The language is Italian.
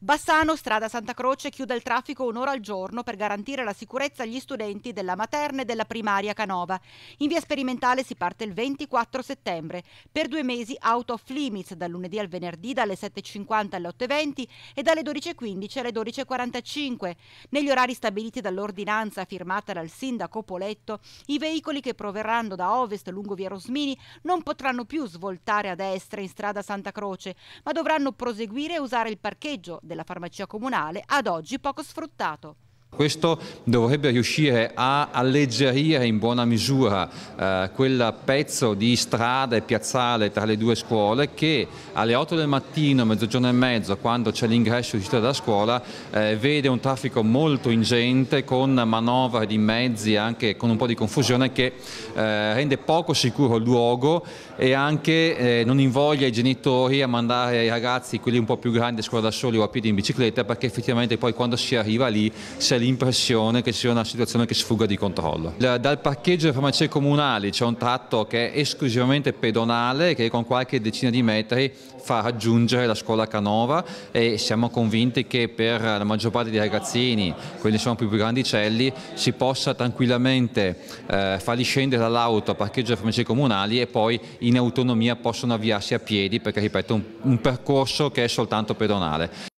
Bassano, strada Santa Croce, chiude il traffico un'ora al giorno per garantire la sicurezza agli studenti della materna e della primaria Canova. In via sperimentale si parte il 24 settembre. Per due mesi out of limits dal lunedì al venerdì dalle 7.50 alle 8.20 e dalle 12.15 alle 12.45. Negli orari stabiliti dall'ordinanza firmata dal sindaco Poletto, i veicoli che proverranno da ovest lungo via Rosmini non potranno più svoltare a destra in strada Santa Croce, ma dovranno proseguire e usare il parcheggio della farmacia comunale ad oggi poco sfruttato. Questo dovrebbe riuscire a alleggerire in buona misura eh, quel pezzo di strada e piazzale tra le due scuole che alle 8 del mattino, mezzogiorno e mezzo, quando c'è l'ingresso e l'uscita dalla scuola, eh, vede un traffico molto ingente con manovre di mezzi anche con un po' di confusione che eh, rende poco sicuro il luogo e anche eh, non invoglia i genitori a mandare i ragazzi, quelli un po' più grandi, a scuola da soli o a piedi in bicicletta perché effettivamente poi quando si arriva lì si è lì l'impressione che sia una situazione che sfugga di controllo. Dal parcheggio delle farmacie comunali c'è un tratto che è esclusivamente pedonale che con qualche decina di metri fa raggiungere la scuola Canova e siamo convinti che per la maggior parte dei ragazzini, quelli che sono più, più grandicelli, si possa tranquillamente eh, farli scendere dall'auto a parcheggio delle farmacie comunali e poi in autonomia possono avviarsi a piedi perché ripeto è un, un percorso che è soltanto pedonale.